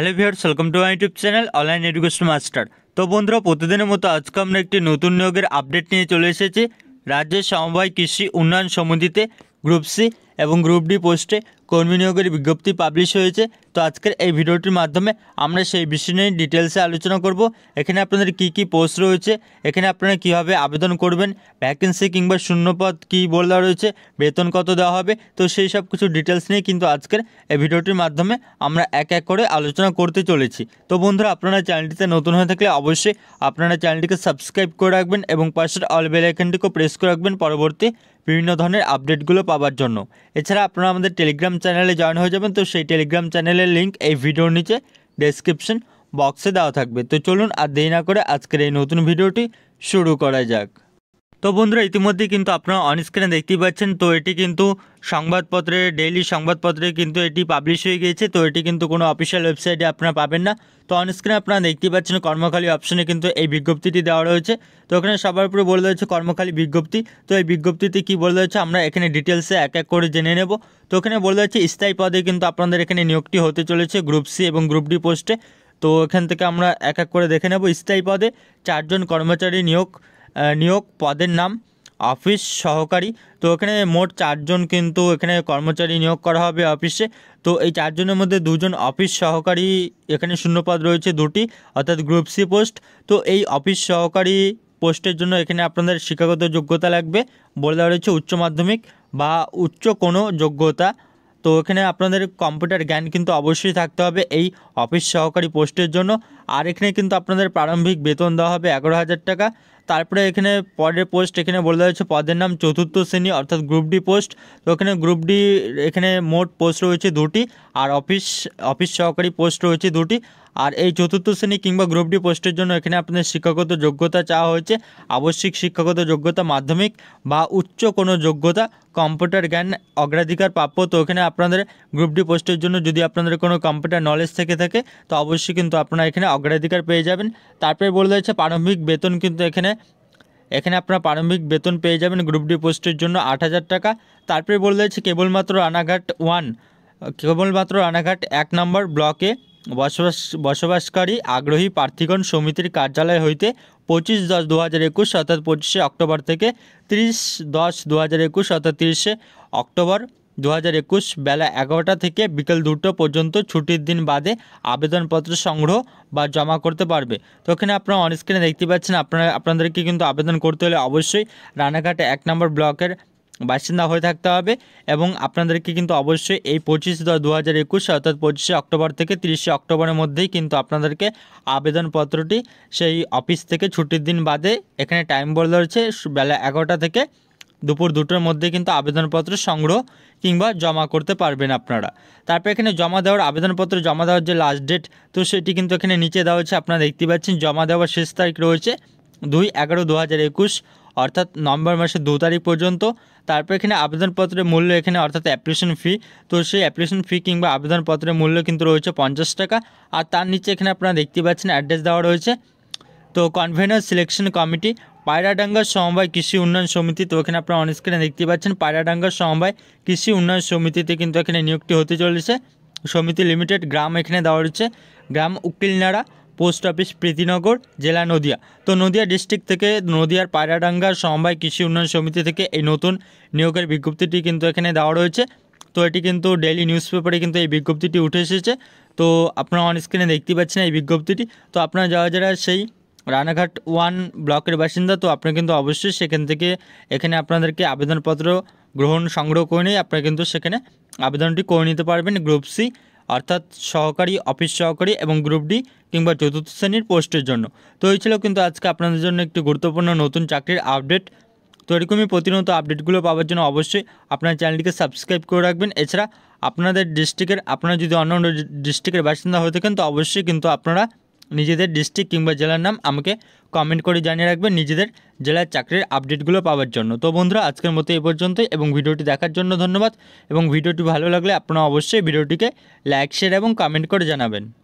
hello viewers welcome to my YouTube channel online education master তো বন্ধুরা প্রতিদিনের মতো আজকে আমরা একটি নতুন নিয়োগের আপডেট নিয়ে চলে এসেছি রাজ্যের সমবায় কৃষি উন্নয়ন সমিতিতে গ্রুপ সি এবং গ্রুপ ডি পোস্টে কর্মী নিয়োগের বিজ্ঞপ্তি পাবলিশ হয়েছে তো আজকের এই ভিডিওটির মাধ্যমে আমরা সেই বিষয় নিয়ে ডিটেলসে আলোচনা করব এখানে আপনাদের কি কি পোস্ট রয়েছে এখানে আপনারা কিভাবে আবেদন করবেন ভ্যাকেন্সি কিংবা শূন্যপদ কি বলা রয়েছে বেতন কত দেওয়া হবে তো সেই সব কিছু ডিটেলস নিয়ে কিন্তু আজকের এই ভিডিওটির মাধ্যমে আমরা এক এক করে আলোচনা করতে চলেছি তো বন্ধুরা আপনারা চ্যানেলটিতে নতুন হয়ে থাকলে অবশ্যই আপনারা চ্যানেলটিকে সাবস্ক্রাইব করে রাখবেন এবং পাশের অল বেল প্রেস করে রাখবেন পরবর্তী বিভিন্ন ধরনের আপডেটগুলো পাওয়ার জন্য এছাড়া আপনারা আমাদের টেলিগ্রাম চ্যানেলে জয়েন হয়ে যাবেন তো সেই টেলিগ্রাম চ্যানেলের লিঙ্ক এই ভিডিওর নিচে ডেসক্রিপশন বক্সে দেওয়া থাকবে তো চলুন আর দেরি না করে আজকের এই নতুন ভিডিওটি শুরু করা যাক তো বন্ধুরা ইতিমধ্যে কিন্তু আপনারা অনস্ক্রিনে দেখতেই পাচ্ছেন তো এটি কিন্তু সংবাদপত্রে ডেইলি সংবাদপত্রে কিন্তু এটি পাবলিশ হয়ে গিয়েছে তো এটি কিন্তু কোনো অফিসিয়াল ওয়েবসাইটে আপনারা পাবেন না তো অনস্ক্রিনে আপনারা দেখতেই পাচ্ছেন কর্মখালী অপশনে কিন্তু এই বিজ্ঞপ্তিটি দেওয়া রয়েছে তো ওখানে সবার উপরে বলে রয়েছে কর্মখালী বিজ্ঞপ্তি তো এই বিজ্ঞপ্তিতে কি বলে রয়েছে আমরা এখানে ডিটেলসে এক এক করে জেনে নেব তো ওখানে বলে রয়েছে স্থায়ী পদে কিন্তু আপনাদের এখানে নিয়োগটি হতে চলেছে গ্রুপ সি এবং গ্রুপ ডি পোস্টে তো এখান থেকে আমরা এক এক করে দেখে নেব স্থায়ী পদে চারজন কর্মচারী নিয়োগ নিয়োগ পদের নাম অফিস সহকারী তো এখানে মোট চারজন কিন্তু এখানে কর্মচারী নিয়োগ করা হবে অফিসে তো এই চারজনের মধ্যে দুজন অফিস সহকারী এখানে শূন্যপদ রয়েছে দুটি অর্থাৎ গ্রুপ সি পোস্ট তো এই অফিস সহকারী পোস্টের জন্য এখানে আপনাদের শিক্ষাগত যোগ্যতা লাগবে বলে দেওয়া রয়েছে উচ্চ মাধ্যমিক বা উচ্চ কোনো যোগ্যতা তো এখানে আপনাদের কম্পিউটার জ্ঞান কিন্তু অবশ্যই থাকতে হবে এই অফিস সহকারী পোস্টের জন্য আর এখানে কিন্তু আপনাদের প্রারম্ভিক বেতন দেওয়া হবে এগারো হাজার টাকা তারপরে এখানে পরের পোস্ট এখানে বলে দেওয়া হচ্ছে পদের নাম চতুর্থ শ্রেণী অর্থাৎ গ্রুপ ডি পোস্ট তো এখানে গ্রুপ ডি এখানে মোট পোস্ট রয়েছে দুটি আর অফিস অফিস সহকারী পোস্ট রয়েছে দুটি আর এই চতুর্থ শ্রেণী কিংবা গ্রুপ ডি পোস্টের জন্য এখানে আপনাদের শিক্ষাগত যোগ্যতা চাওয়া হয়েছে আবশ্যিক শিক্ষাগত যোগ্যতা মাধ্যমিক বা উচ্চ কোনো যোগ্যতা কম্পিউটার জ্ঞান অগ্রাধিকার প্রাপ্য তো ওখানে আপনাদের গ্রুপ ডি পোস্টের জন্য যদি আপনাদের কোনো কম্পিউটার নলেজ থেকে থাকে তো অবশ্যই কিন্তু আপনারা এখানে অগ্রাধিকার পেয়ে যাবেন তারপরে বলে দিয়েছে প্রারম্ভিক বেতন কিন্তু এখানে এখানে আপনার প্রারম্ভিক বেতন পেয়ে যাবেন গ্রুপ ডি পোস্টের জন্য আট টাকা তারপরে বলে দিয়েছে কেবলমাত্র রানাঘাট ওয়ান কেবলমাত্র রানাঘাট এক নম্বর ব্লকে বসবাস বসবাসকারী আগ্রহী প্রার্থীগণ সমিতির কার্যালয় হইতে পঁচিশ দশ দু হাজার একুশ অর্থাৎ পঁচিশে অক্টোবর থেকে তিরিশ দশ দু হাজার একুশ অর্থাৎ তিরিশে অক্টোবর দু হাজার একুশ বেলা এগারোটা থেকে বিকেল দুটো পর্যন্ত ছুটির দিন বাদে আবেদনপত্র সংগ্রহ বা জমা করতে পারবে তো এখানে আপনারা অনস্ক্রিনে দেখতে পাচ্ছেন আপনারা আপনাদেরকে কিন্তু আবেদন করতে হলে অবশ্যই রানাঘাটে এক নম্বর ব্লকের বাসিন্দা হয়ে থাকতে হবে এবং আপনাদেরকে কিন্তু অবশ্যই এই পঁচিশ দশ দু হাজার একুশ অর্থাৎ পঁচিশে অক্টোবর থেকে তিরিশে অক্টোবরের মধ্যেই কিন্তু আপনাদেরকে আবেদনপত্রটি সেই অফিস থেকে ছুটির দিন বাদে এখানে টাইম বলে রয়েছে বেলা এগারোটা থেকে দুপুর দুটোর মধ্যে কিন্তু আবেদনপত্র সংগ্রহ কিংবা জমা করতে পারবেন আপনারা তারপর এখানে জমা দেওয়ার আবেদনপত্র জমা দেওয়ার যে লাস্ট ডেট তো সেটি কিন্তু এখানে নিচে দেওয়া হচ্ছে আপনারা দেখতে পাচ্ছেন জমা দেওয়ার শেষ তারিখ রয়েছে দুই এগারো দু হাজার একুশ অর্থাৎ নভেম্বর মাসের দু তারিখ পর্যন্ত তারপর এখানে আবেদনপত্রের মূল্য এখানে অর্থাৎ অ্যাপ্লিকেশন ফি তো সেই অ্যাপ্লিকেশন ফি কিংবা আবেদনপত্রের মূল্য কিন্তু রয়েছে পঞ্চাশ টাকা আর তার নিচে এখানে আপনারা দেখতে পাচ্ছেন অ্যাড্রেস দেওয়া রয়েছে তো কনভেনার সিলেকশন কমিটি পায়রাডাঙ্গা সমবায় কৃষি উন্নয়ন সমিতি তো এখানে আপনারা অনস্ক্রিনে দেখতে পাচ্ছেন পায়রাডাঙ্গা সমবায় কৃষি উন্নয়ন সমিতিতে কিন্তু এখানে নিয়োগটি হতে চলেছে সমিতি লিমিটেড গ্রাম এখানে দেওয়া রয়েছে গ্রাম উকিলনাড়া পোস্ট অফিস প্রীতিনগর জেলা নদিয়া তো নদিয়া ডিস্ট্রিক্ট থেকে নদিয়ার পায়রাডাঙ্গা সমবায় কৃষি উন্নয়ন সমিতি থেকে এই নতুন নিয়োগের বিজ্ঞপ্তিটি কিন্তু এখানে দেওয়া রয়েছে তো এটি কিন্তু ডেইলি নিউজ পেপারে কিন্তু এই বিজ্ঞপ্তিটি উঠে এসেছে তো আপনারা অন স্ক্রিনে দেখতে পাচ্ছেন এই বিজ্ঞপ্তিটি তো আপনারা যারা যারা সেই রানাঘাট ওয়ান ব্লকের বাসিন্দা তো আপনারা কিন্তু অবশ্যই সেখান থেকে এখানে আপনাদেরকে আবেদনপত্র গ্রহণ সংগ্রহ করে নিয়ে আপনারা কিন্তু সেখানে আবেদনটি করে নিতে পারবেন গ্রুপ সি অর্থাৎ সহকারী অফিস সহকারী এবং গ্রুপ ডি কিংবা চতুর্থ শ্রেণীর পোস্টের জন্য তো এই ছিল কিন্তু আজকে আপনাদের জন্য একটি গুরুত্বপূর্ণ নতুন চাকরির আপডেট তো এরকমই প্রতিনিয়ত আপডেটগুলো পাওয়ার জন্য অবশ্যই আপনার চ্যানেলটিকে সাবস্ক্রাইব করে রাখবেন এছাড়া আপনাদের ডিস্ট্রিক্টের আপনারা যদি অন্য অন্য ডিস্ট্রিক্টের বাসিন্দা হয়ে থাকেন তো অবশ্যই কিন্তু আপনারা নিজেদের ডিস্ট্রিক্ট কিংবা জেলার নাম আমাকে কমেন্ট করে জানিয়ে রাখবেন নিজেদের জেলার চাকরির আপডেটগুলো পাওয়ার জন্য তো বন্ধুরা আজকের মতো এই পর্যন্তই এবং ভিডিওটি দেখার জন্য ধন্যবাদ এবং ভিডিওটি ভালো লাগলে আপনারা অবশ্যই ভিডিওটিকে লাইক শেয়ার এবং কমেন্ট করে জানাবেন